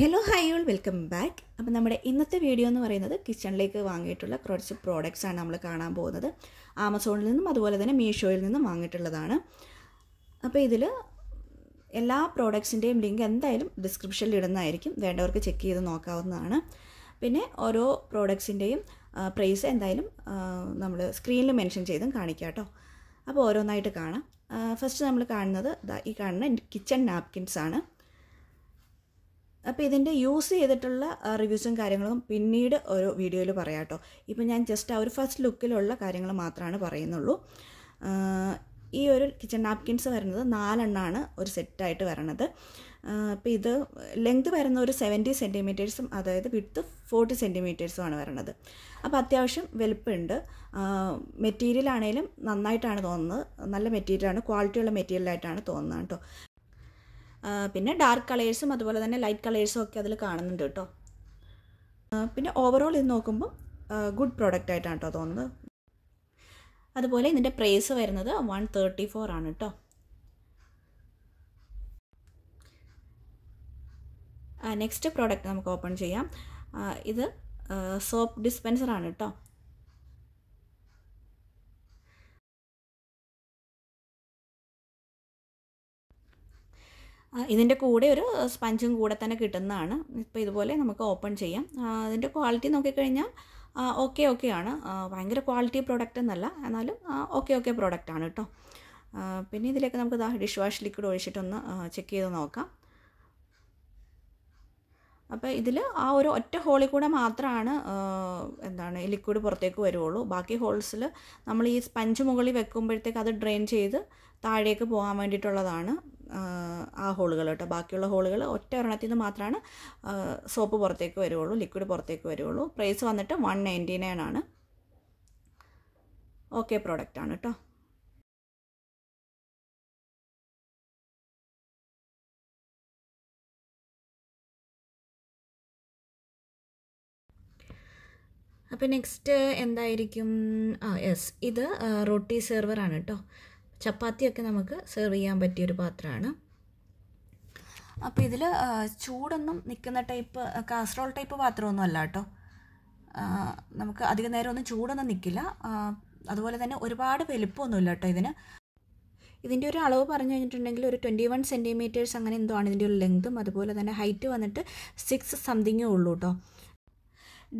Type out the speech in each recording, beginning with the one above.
hello hi all welcome back അപ്പോൾ നമ്മുടെ ഇന്നത്തെ വീഡിയോ എന്ന് പറയുന്നത് കിച്ചണിലേക്ക് വാങ്ങിയിട്ടുള്ള കുറച്ച് പ്രോഡക്റ്റ്സാണ് ആണ് നമ്മൾ കാണാൻ പോകുന്നത് ആമസോണിൽ നിന്നും അതുപോലെ തന്നെ മീഷോയിൽ നിന്നും വാങ്ങിയിട്ടുള്ളതാണ് അപ്പോൾ ഇതിൽ എല്ലാ പ്രോഡക്ട്സിൻ്റെയും ലിങ്ക് എന്തായാലും ഡിസ്ക്രിപ്ഷനിൽ ഇടുന്നതായിരിക്കും വേണ്ടവർക്ക് ചെക്ക് ചെയ്ത് നോക്കാവുന്നതാണ് പിന്നെ ഓരോ പ്രോഡക്ട്സിൻ്റെയും പ്രൈസ് എന്തായാലും നമ്മൾ സ്ക്രീനിൽ മെൻഷൻ ചെയ്തും കാണിക്കാം കേട്ടോ അപ്പോൾ ഓരോന്നായിട്ട് കാണാം ഫസ്റ്റ് നമ്മൾ കാണുന്നത് ഈ കാണുന്ന കിച്ചൺ നാപ്കിൻസ് ആണ് അപ്പോൾ ഇതിൻ്റെ യൂസ് ചെയ്തിട്ടുള്ള റിവ്യൂസും കാര്യങ്ങളും പിന്നീട് ഒരു വീഡിയോയിൽ പറയാം കേട്ടോ ഇപ്പോൾ ഞാൻ ജസ്റ്റ് ആ ഒരു ഫസ്റ്റ് ലുക്കിലുള്ള കാര്യങ്ങൾ മാത്രമാണ് പറയുന്നുള്ളൂ ഈ ഒരു കിച്ചൺ നാപ്കിൻസ് വരുന്നത് നാലെണ്ണമാണ് ഒരു സെറ്റായിട്ട് വരണത് അപ്പോൾ ഇത് ലെങ്ത് വരുന്ന ഒരു സെവൻറ്റി സെൻറ്റിമീറ്റേഴ്സും അതായത് വിട്ത്ത് ഫോർട്ടി സെൻറ്റിമീറ്റേഴ്സുമാണ് വരണത് അപ്പോൾ അത്യാവശ്യം വലുപ്പമുണ്ട് മെറ്റീരിയൽ ആണെങ്കിലും നന്നായിട്ടാണ് തോന്നുന്നത് നല്ല മെറ്റീരിയലാണ് ക്വാളിറ്റിയുള്ള മെറ്റീരിയലായിട്ടാണ് തോന്നുന്നത് കേട്ടോ പിന്നെ ഡാർക്ക് കളേഴ്സും അതുപോലെ തന്നെ ലൈറ്റ് കളേഴ്സും ഒക്കെ അതിൽ കാണുന്നുണ്ട് കേട്ടോ പിന്നെ ഓവറോൾ ഇത് നോക്കുമ്പോൾ ഗുഡ് പ്രോഡക്റ്റ് ആയിട്ടാണ് കേട്ടോ തോന്നുന്നത് അതുപോലെ ഇതിൻ്റെ പ്രൈസ് വരുന്നത് വൺ തേർട്ടി ഫോർ ആണ് കേട്ടോ നെക്സ്റ്റ് പ്രോഡക്റ്റ് നമുക്ക് ഓപ്പൺ ചെയ്യാം ഇത് സോപ്പ് ഡിസ്പെൻസറാണ് കേട്ടോ ഇതിൻ്റെ കൂടെ ഒരു സ്പഞ്ചും കൂടെ തന്നെ കിട്ടുന്നതാണ് ഇപ്പോൾ ഇതുപോലെ നമുക്ക് ഓപ്പൺ ചെയ്യാം ഇതിൻ്റെ ക്വാളിറ്റി നോക്കിക്കഴിഞ്ഞാൽ ഓക്കെ ഓക്കെ ആണ് ഭയങ്കര ക്വാളിറ്റി പ്രോഡക്റ്റ് എന്നല്ല എന്നാലും ഓക്കെ ഓക്കെ പ്രോഡക്റ്റ് ആണ് കേട്ടോ പിന്നെ ഇതിലേക്ക് നമുക്ക് ഡിഷ് വാഷ് ലിക്വിഡ് ഒഴിച്ചിട്ടൊന്ന് ചെക്ക് ചെയ്ത് നോക്കാം അപ്പോൾ ഇതിൽ ആ ഒരു ഒറ്റ ഹോളിൽ കൂടെ മാത്രമാണ് എന്താണ് ഈ ലിക്വിഡ് പുറത്തേക്ക് വരുള്ളൂ ബാക്കി ഹോൾസിൽ നമ്മൾ ഈ സ്പഞ്ച് മുകളിൽ വെക്കുമ്പോഴത്തേക്ക് അത് ഡ്രെയിൻ ചെയ്ത് താഴേക്ക് പോകാൻ വേണ്ടിയിട്ടുള്ളതാണ് ആ ഹോളുകൾ കേട്ടോ ബാക്കിയുള്ള ഹോളുകൾ ഒറ്റ ഒരെണ്ണത്തിൽ നിന്ന് മാത്രമാണ് സോപ്പ് പുറത്തേക്ക് വരുള്ളൂ ലിക്വിഡ് പുറത്തേക്ക് വരുള്ളൂ പ്രൈസ് വന്നിട്ട് വൺ നയൻറ്റി നയൻ ആണ് ഓക്കെ പ്രോഡക്റ്റ് ആണ് കേട്ടോ അപ്പോൾ നെക്സ്റ്റ് എന്തായിരിക്കും ആ യെസ് ഇത് റൊട്ടി സെർവറാണ് കേട്ടോ ചപ്പാത്തിയൊക്കെ നമുക്ക് സെർവ് ചെയ്യാൻ പറ്റിയ ഒരു പാത്രമാണ് അപ്പോൾ ഇതിൽ ചൂടൊന്നും നിൽക്കുന്ന ടൈപ്പ് കാസറോൾ ടൈപ്പ് പാത്രമൊന്നും അല്ല കേട്ടോ നമുക്ക് അധിക നേരമൊന്നും ഒന്നും ചൂടൊന്നും നിൽക്കില്ല അതുപോലെ തന്നെ ഒരുപാട് വലിപ്പമൊന്നുമില്ല കേട്ടോ ഇതിന് ഇതിൻ്റെ ഒരു അളവ് പറഞ്ഞു കഴിഞ്ഞിട്ടുണ്ടെങ്കിൽ ഒരു ട്വൻറ്റി വൺ സെൻറ്റിമീറ്റേഴ്സ് അങ്ങനെ എന്തോ ആണ് ഇതിൻ്റെ ഒരു ലെങ്തും അതുപോലെ തന്നെ ഹൈറ്റ് വന്നിട്ട് സിക്സ് സംതിങ്ങേ ഉള്ളൂ കേട്ടോ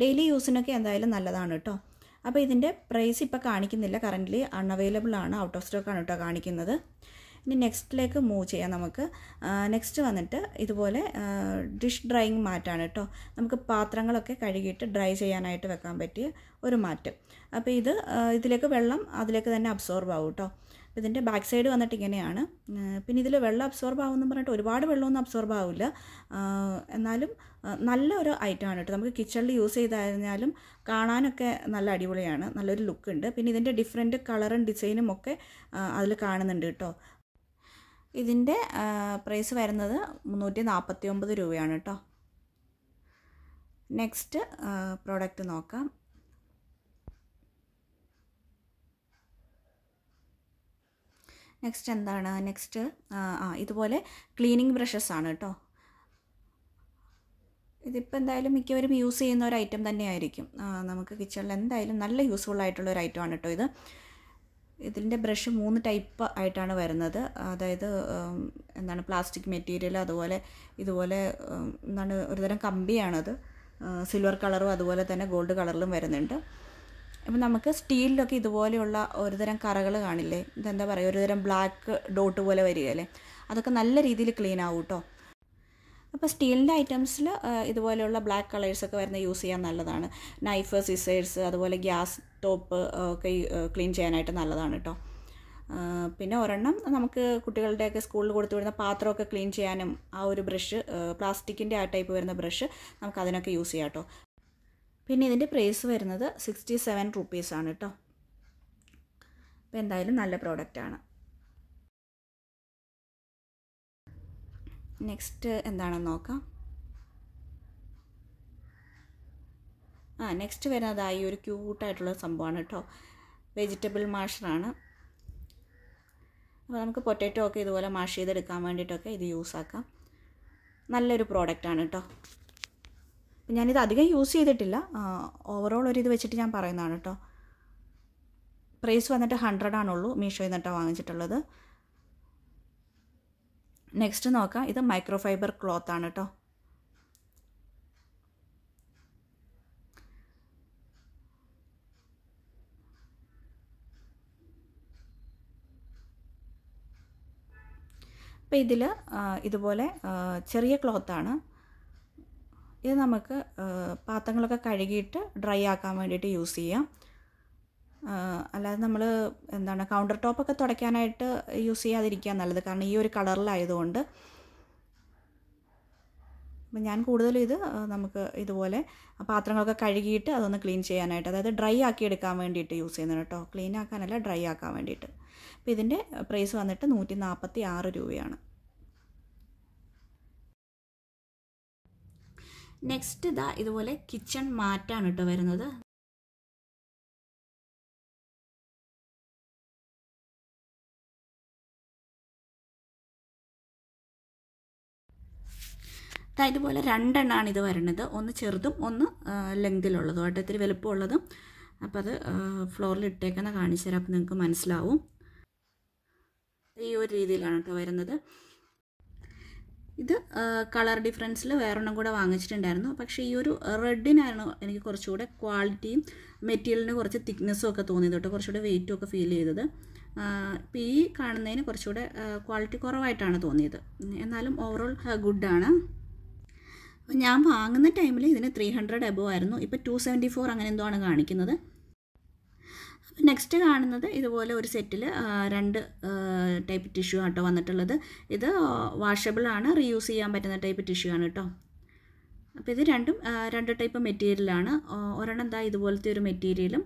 ഡെയിലി യൂസിനൊക്കെ എന്തായാലും നല്ലതാണ് കേട്ടോ അപ്പോൾ ഇതിൻ്റെ പ്രൈസ് ഇപ്പോൾ കാണിക്കുന്നില്ല കറൻ്റ്ലി അൺഅവൈലബിൾ ആണ് ഔട്ട് ഓഫ് സ്റ്റോക്ക് ആണ് കേട്ടോ കാണിക്കുന്നത് ഇനി നെക്സ്റ്റിലേക്ക് മൂവ് ചെയ്യാം നമുക്ക് നെക്സ്റ്റ് വന്നിട്ട് ഇതുപോലെ ഡിഷ് ഡ്രൈയിങ് മാറ്റാണ് കേട്ടോ നമുക്ക് പാത്രങ്ങളൊക്കെ കഴുകിയിട്ട് ഡ്രൈ ചെയ്യാനായിട്ട് വെക്കാൻ പറ്റിയ ഒരു മാറ്റ് അപ്പോൾ ഇത് ഇതിലേക്ക് വെള്ളം അതിലേക്ക് തന്നെ അബ്സോർബ് ആവും കേട്ടോ ഇതിൻ്റെ ബാക്ക് സൈഡ് വന്നിട്ട് ഇങ്ങനെയാണ് പിന്നെ ഇതിൽ വെള്ളം അബ്സോർബ് ആവുമെന്ന് പറഞ്ഞിട്ട് ഒരുപാട് വെള്ളമൊന്നും അബ്സോർബ് ആവില്ല എന്നാലും നല്ല ഒരു ആണ് കേട്ടോ നമുക്ക് കിച്ചണിൽ യൂസ് ചെയ്തായിരുന്നാലും കാണാനൊക്കെ നല്ല അടിപൊളിയാണ് നല്ലൊരു ലുക്ക് ഉണ്ട് പിന്നെ ഇതിൻ്റെ ഡിഫറെൻറ്റ് കളറും ഡിസൈനും ഒക്കെ അതിൽ കാണുന്നുണ്ട് കേട്ടോ ഇതിൻ്റെ പ്രൈസ് വരുന്നത് മുന്നൂറ്റി നാൽപ്പത്തി ഒമ്പത് രൂപയാണ് കേട്ടോ നെക്സ്റ്റ് പ്രോഡക്റ്റ് നോക്കാം നെക്സ്റ്റ് എന്താണ് നെക്സ്റ്റ് ആ ഇതുപോലെ ക്ലീനിങ് ബ്രഷസ് ആണ് കേട്ടോ ഇതിപ്പോൾ എന്തായാലും മിക്കവരും യൂസ് ചെയ്യുന്ന ഒരു ഐറ്റം തന്നെയായിരിക്കും നമുക്ക് കിച്ചണിൽ എന്തായാലും നല്ല യൂസ്ഫുൾ ആയിട്ടുള്ള ഒരു ഐറ്റം ആണ് കേട്ടോ ഇത് ഇതിൻ്റെ ബ്രഷ് മൂന്ന് ടൈപ്പ് ആയിട്ടാണ് വരുന്നത് അതായത് എന്താണ് പ്ലാസ്റ്റിക് മെറ്റീരിയൽ അതുപോലെ ഇതുപോലെ എന്താണ് ഒരുതരം കമ്പിയാണത് സിൽവർ കളറും അതുപോലെ തന്നെ ഗോൾഡ് കളറിലും വരുന്നുണ്ട് അപ്പം നമുക്ക് സ്റ്റീലിലൊക്കെ ഇതുപോലെയുള്ള ഒരുതരം കറകൾ കാണില്ലേ ഇതെന്താ പറയുക ഒരുതരം ബ്ലാക്ക് ഡോട്ട് പോലെ വരികയല്ലേ അതൊക്കെ നല്ല രീതിയിൽ ക്ലീൻ ആവും കേട്ടോ അപ്പോൾ സ്റ്റീലിൻ്റെ ഐറ്റംസിൽ ഇതുപോലെയുള്ള ബ്ലാക്ക് കളേഴ്സൊക്കെ വരുന്ന യൂസ് ചെയ്യാൻ നല്ലതാണ് നൈഫ് സിസേഴ്സ് അതുപോലെ ഗ്യാസ് ടോപ്പ് ഒക്കെ ക്ലീൻ ചെയ്യാനായിട്ട് നല്ലതാണ് കേട്ടോ പിന്നെ ഒരെണ്ണം നമുക്ക് കുട്ടികളുടെയൊക്കെ സ്കൂളിൽ കൊടുത്തു വിടുന്ന പാത്രമൊക്കെ ക്ലീൻ ചെയ്യാനും ആ ഒരു ബ്രഷ് പ്ലാസ്റ്റിക്കിൻ്റെ ആ ടൈപ്പ് വരുന്ന ബ്രഷ് നമുക്ക് അതിനൊക്കെ യൂസ് ചെയ്യാം കേട്ടോ പിന്നെ ഇതിൻ്റെ പ്രൈസ് വരുന്നത് സിക്സ്റ്റി സെവൻ റുപ്പീസാണ് കേട്ടോ അപ്പം എന്തായാലും നല്ല പ്രോഡക്റ്റാണ് നെക്സ്റ്റ് എന്താണെന്ന് നോക്കാം ആ നെക്സ്റ്റ് വരുന്നതായി ഒരു ക്യൂട്ടായിട്ടുള്ള സംഭവമാണ് കേട്ടോ വെജിറ്റബിൾ മാഷറാണ് അപ്പോൾ നമുക്ക് പൊറ്ററ്റോ ഒക്കെ ഇതുപോലെ മാഷ് ചെയ്തെടുക്കാൻ വേണ്ടിയിട്ടൊക്കെ ഇത് യൂസ് ആക്കാം നല്ലൊരു പ്രോഡക്റ്റാണ് കേട്ടോ ഞാനിത് അധികം യൂസ് ചെയ്തിട്ടില്ല ഓവറോൾ ഒരു ഇത് വെച്ചിട്ട് ഞാൻ പറയുന്നതാണ് കേട്ടോ പ്രൈസ് വന്നിട്ട് ഹൺഡ്രഡ് ആണുള്ളൂ മീഷോയിൽ നിന്നിട്ടോ വാങ്ങിച്ചിട്ടുള്ളത് നെക്സ്റ്റ് നോക്കാം ഇത് മൈക്രോ ഫൈബർ ക്ലോത്ത് ആണ് കേട്ടോ അപ്പോൾ ഇതിൽ ഇതുപോലെ ചെറിയ ക്ലോത്താണ് ഇത് നമുക്ക് പാത്രങ്ങളൊക്കെ കഴുകിയിട്ട് ഡ്രൈ ആക്കാൻ വേണ്ടിയിട്ട് യൂസ് ചെയ്യാം അല്ലാതെ നമ്മൾ എന്താണ് കൗണ്ടർ ടോപ്പൊക്കെ തുടയ്ക്കാനായിട്ട് യൂസ് ചെയ്യാതിരിക്കുക നല്ലത് കാരണം ഈ ഒരു കളറിലായതുകൊണ്ട് അപ്പം ഞാൻ കൂടുതലും ഇത് നമുക്ക് ഇതുപോലെ പാത്രങ്ങളൊക്കെ കഴുകിയിട്ട് അതൊന്ന് ക്ലീൻ ചെയ്യാനായിട്ട് അതായത് ഡ്രൈ ആക്കി എടുക്കാൻ വേണ്ടിയിട്ട് യൂസ് ചെയ്യുന്നത് കേട്ടോ ക്ലീൻ ആക്കാനല്ല ഡ്രൈ ആക്കാൻ വേണ്ടിയിട്ട് അപ്പോൾ ഇതിൻ്റെ പ്രൈസ് വന്നിട്ട് നൂറ്റി നാൽപ്പത്തി ആറ് രൂപയാണ് നെക്സ്റ്റ് ഇതാ ഇതുപോലെ കിച്ചൺ മാറ്റാണ് കേട്ടോ വരുന്നത് ഇതുപോലെ രണ്ടെണ്ണമാണ് ഇത് വരണത് ഒന്ന് ചെറുതും ഒന്ന് ലെങ്തിലുള്ളതും ആയിട്ട് ഇത്തിരി വലുപ്പമുള്ളതും അപ്പം അത് ഫ്ലോറിൽ ഇട്ടേക്കുന്ന കാണിച്ചു തരാം അപ്പം നിങ്ങൾക്ക് മനസ്സിലാവും ഈ ഒരു രീതിയിലാണ് കേട്ടോ വരുന്നത് ഇത് കളർ ഡിഫറൻസിൽ വേറൊരെണ്ണം കൂടെ വാങ്ങിച്ചിട്ടുണ്ടായിരുന്നു പക്ഷേ ഈ ഒരു റെഡിനായിരുന്നു എനിക്ക് കുറച്ചുകൂടെ ക്വാളിറ്റിയും മെറ്റീരിയലിന് കുറച്ച് തിക്നെസ്സും ഒക്കെ തോന്നിയത് കേട്ടോ കുറച്ചുകൂടെ വെയിറ്റും ഒക്കെ ഫീൽ ചെയ്തത് ഇപ്പോൾ ഈ കാണുന്നതിന് കുറച്ചുകൂടെ ക്വാളിറ്റി കുറവായിട്ടാണ് തോന്നിയത് എന്നാലും ഓവറോൾ ഗുഡാണ് ഞാൻ വാങ്ങുന്ന ടൈമിൽ ഇതിന് ത്രീ ഹൺഡ്രഡ് എബോ ആയിരുന്നു ഇപ്പോൾ ടു സെവൻറ്റി ഫോർ അങ്ങനെ എന്തോ ആണ് കാണിക്കുന്നത് നെക്സ്റ്റ് കാണുന്നത് ഇതുപോലെ ഒരു സെറ്റിൽ രണ്ട് ടൈപ്പ് ടിഷ്യൂ ആട്ടോ വന്നിട്ടുള്ളത് ഇത് വാഷബിൾ ആണ് റീയൂസ് ചെയ്യാൻ പറ്റുന്ന ടൈപ്പ് ടിഷ്യൂ ആണ് കേട്ടോ അപ്പോൾ ഇത് രണ്ടും രണ്ട് ടൈപ്പ് മെറ്റീരിയലാണ് ഒരെണ്ണം എന്താ ഇതുപോലത്തെ ഒരു മെറ്റീരിയലും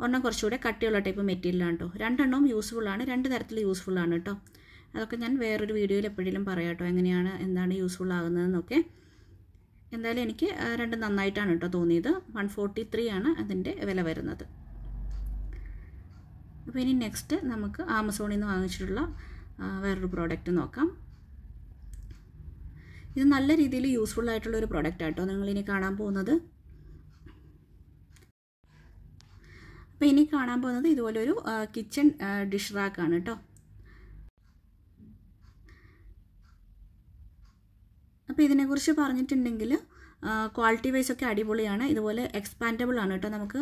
ഒരെണ്ണം കുറച്ചുകൂടെ കട്ടിയുള്ള ടൈപ്പ് മെറ്റീരിയലാണ് കേട്ടോ രണ്ടെണ്ണവും യൂസ്ഫുൾ ആണ് രണ്ട് തരത്തിൽ യൂസ്ഫുൾ ആണ് കേട്ടോ അതൊക്കെ ഞാൻ വേറൊരു വീഡിയോയിൽ എപ്പോഴേലും പറയാം കേട്ടോ എങ്ങനെയാണ് എന്താണ് യൂസ്ഫുൾ ആകുന്നതെന്നൊക്കെ എന്തായാലും എനിക്ക് രണ്ട് നന്നായിട്ടാണ് കേട്ടോ തോന്നിയത് വൺ ഫോർട്ടി ത്രീ ആണ് അതിൻ്റെ വില വരുന്നത് അപ്പോൾ ഇനി നെക്സ്റ്റ് നമുക്ക് ആമസോണിൽ നിന്ന് വാങ്ങിച്ചിട്ടുള്ള വേറൊരു പ്രോഡക്റ്റ് നോക്കാം ഇത് നല്ല രീതിയിൽ യൂസ്ഫുൾ ആയിട്ടുള്ള ഒരു പ്രോഡക്റ്റ് ആട്ടോ നിങ്ങളിനി കാണാൻ പോകുന്നത് അപ്പോൾ ഇനി കാണാൻ പോകുന്നത് ഇതുപോലൊരു കിച്ചൺ ഡിഷ് റാക്കാണ് കേട്ടോ അപ്പോൾ ഇതിനെക്കുറിച്ച് പറഞ്ഞിട്ടുണ്ടെങ്കിൽ ക്വാളിറ്റി വൈസ് ഒക്കെ അടിപൊളിയാണ് ഇതുപോലെ എക്സ്പാൻഡബിൾ ആണ് കേട്ടോ നമുക്ക്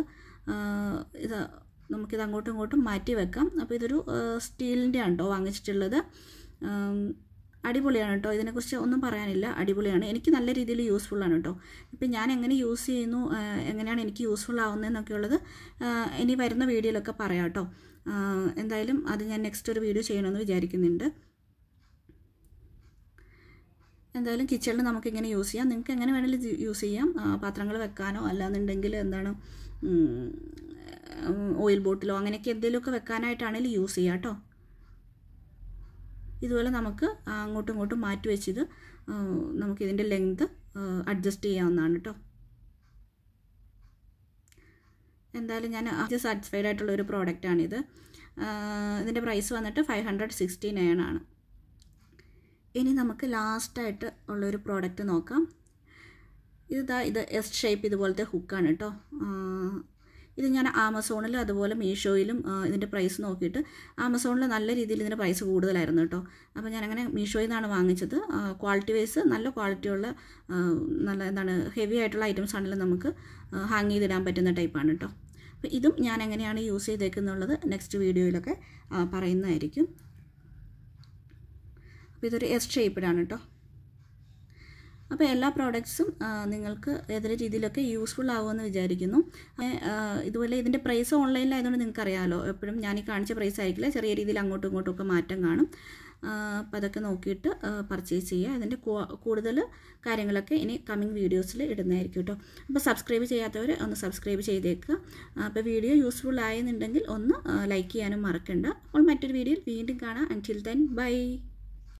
ഇത് നമുക്കിത് അങ്ങോട്ടും ഇങ്ങോട്ടും മാറ്റി വെക്കാം അപ്പോൾ ഇതൊരു സ്റ്റീലിൻ്റെ ആണ് വാങ്ങിച്ചിട്ടുള്ളത് അടിപൊളിയാണ് കേട്ടോ ഇതിനെക്കുറിച്ച് ഒന്നും പറയാനില്ല അടിപൊളിയാണ് എനിക്ക് നല്ല രീതിയിൽ യൂസ്ഫുള്ളാണ് കേട്ടോ ഇപ്പം ഞാൻ എങ്ങനെ യൂസ് ചെയ്യുന്നു എങ്ങനെയാണ് എനിക്ക് യൂസ്ഫുൾ ആവുന്നതെന്നൊക്കെയുള്ളത് ഇനി വരുന്ന വീഡിയോയിലൊക്കെ പറയാം കേട്ടോ എന്തായാലും അത് ഞാൻ നെക്സ്റ്റ് ഒരു വീഡിയോ ചെയ്യണമെന്ന് വിചാരിക്കുന്നുണ്ട് എന്തായാലും കിച്ചണിൽ ഇങ്ങനെ യൂസ് ചെയ്യാം നിങ്ങൾക്ക് എങ്ങനെ വേണമെങ്കിലും യൂസ് ചെയ്യാം പാത്രങ്ങൾ വെക്കാനോ അല്ലാന്നുണ്ടെങ്കിൽ എന്താണ് ഓയിൽ ബോട്ടിലോ അങ്ങനെയൊക്കെ എന്തെങ്കിലുമൊക്കെ വെക്കാനായിട്ടാണെങ്കിലും യൂസ് ചെയ്യുക കേട്ടോ ഇതുപോലെ നമുക്ക് അങ്ങോട്ടും ഇങ്ങോട്ടും മാറ്റി വെച്ചിത് ഇതിൻ്റെ ലെങ്ത് അഡ്ജസ്റ്റ് ചെയ്യാവുന്നതാണ് കേട്ടോ എന്തായാലും ഞാൻ സാറ്റിസ്ഫൈഡ് ആയിട്ടുള്ള ഒരു പ്രോഡക്റ്റാണിത് ഇതിൻ്റെ പ്രൈസ് വന്നിട്ട് ഫൈവ് ഹൺഡ്രഡ് സിക്സ്റ്റി നയൻ ആണ് ഇനി നമുക്ക് ലാസ്റ്റായിട്ട് ഉള്ളൊരു പ്രോഡക്റ്റ് നോക്കാം ഇതാ ഇത് എസ് ഷേപ്പ് ഇതുപോലത്തെ ഹുക്കാണ് കേട്ടോ ഇത് ഞാൻ ആമസോണിൽ അതുപോലെ മീഷോയിലും ഇതിൻ്റെ പ്രൈസ് നോക്കിയിട്ട് ആമസോണിൽ നല്ല രീതിയിൽ ഇതിൻ്റെ പ്രൈസ് കൂടുതലായിരുന്നു കേട്ടോ അപ്പോൾ ഞാനങ്ങനെ മീഷോയിൽ നിന്നാണ് വാങ്ങിച്ചത് ക്വാളിറ്റി വൈസ് നല്ല ക്വാളിറ്റിയുള്ള നല്ല എന്താണ് ഹെവി ആയിട്ടുള്ള ഐറ്റംസ് ആണെങ്കിലും നമുക്ക് ഹാങ് ചെയ്തിടാൻ പറ്റുന്ന ടൈപ്പാണ് കേട്ടോ അപ്പോൾ ഇതും ഞാൻ എങ്ങനെയാണ് യൂസ് ചെയ്തേക്കുന്നുള്ളത് നെക്സ്റ്റ് വീഡിയോയിലൊക്കെ പറയുന്നതായിരിക്കും അപ്പോൾ ഇതൊരു എസ് ഷേപ്പിഡാണ് കേട്ടോ അപ്പോൾ എല്ലാ പ്രോഡക്ട്സും നിങ്ങൾക്ക് ഏതൊരു രീതിയിലൊക്കെ യൂസ്ഫുൾ ആകുമെന്ന് വിചാരിക്കുന്നു ഇതുപോലെ ഇതിൻ്റെ പ്രൈസ് ഓൺലൈനിലായതുകൊണ്ട് നിങ്ങൾക്ക് അറിയാമല്ലോ എപ്പോഴും ഞാൻ ഈ കാണിച്ച പ്രൈസ് ആയിരിക്കില്ല ചെറിയ രീതിയിൽ അങ്ങോട്ടും ഇങ്ങോട്ടും ഒക്കെ മാറ്റം കാണും അപ്പോൾ അതൊക്കെ നോക്കിയിട്ട് പർച്ചേസ് ചെയ്യുക അതിൻ്റെ കൂടുതൽ കാര്യങ്ങളൊക്കെ ഇനി കമ്മിങ് വീഡിയോസിൽ ഇടുന്നതായിരിക്കും കേട്ടോ അപ്പോൾ സബ്സ്ക്രൈബ് ചെയ്യാത്തവർ ഒന്ന് സബ്സ്ക്രൈബ് ചെയ്തേക്കുക അപ്പോൾ വീഡിയോ യൂസ്ഫുൾ ആയെന്നുണ്ടെങ്കിൽ ഒന്ന് ലൈക്ക് ചെയ്യാനും മറക്കണ്ട അപ്പോൾ മറ്റൊരു വീഡിയോയിൽ വീണ്ടും കാണാം അൻറ്റിൽ ദെൻ ബൈ